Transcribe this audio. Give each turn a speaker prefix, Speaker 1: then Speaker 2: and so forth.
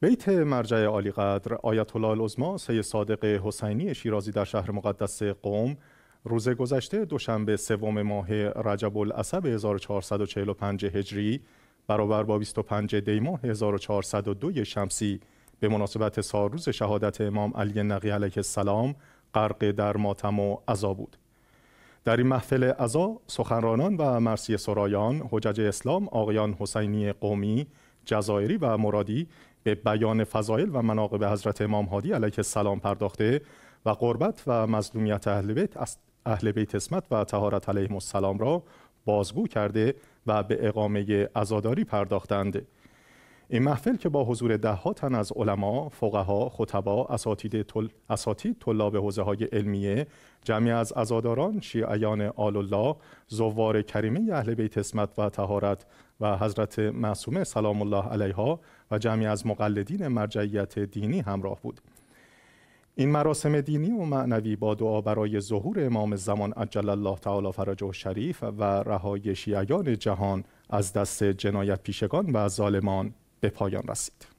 Speaker 1: بیت مرجع عالی قدر آیت الله العظما سید صادق حسینی شیرازی در شهر مقدس قوم روز گذشته دوشنبه سوم ماه رجب العصب 1445 هجری برابر با 25 دی ماه 1402 شمسی به مناسبت روز شهادت امام علی نقی علیه السلام غرق در ماتم و عزا بود در این محفل عزا سخنرانان و مرسی سرایان حجج اسلام آقایان حسینی قومی جزائری و مرادی به بیان فضایل و مناقب حضرت امام هادی علیه السلام پرداخته و قربت و مظلومیت اهل بیت اهل بیت اسمت و تهارت علیه السلام را بازگو کرده و به اقامه عزاداری پرداختند این محفل که با حضور ها تن از علما، فقها، خطبا، اساتید طل... اساتید طلاب حوزه های علمیه، جمعی از ازاداران شیعیان آل الله، زوار کریمه اهل بیت اسمت و تهارت و حضرت معصومه سلام الله علیها و جمعی از مقلدین مرجعیت دینی همراه بود. این مراسم دینی و معنوی با دعا برای ظهور امام زمان عجل الله تعالی فرجه شریف و رهایی شیعیان جهان از دست جنایت پیشگان و ظالمان به پایان رسید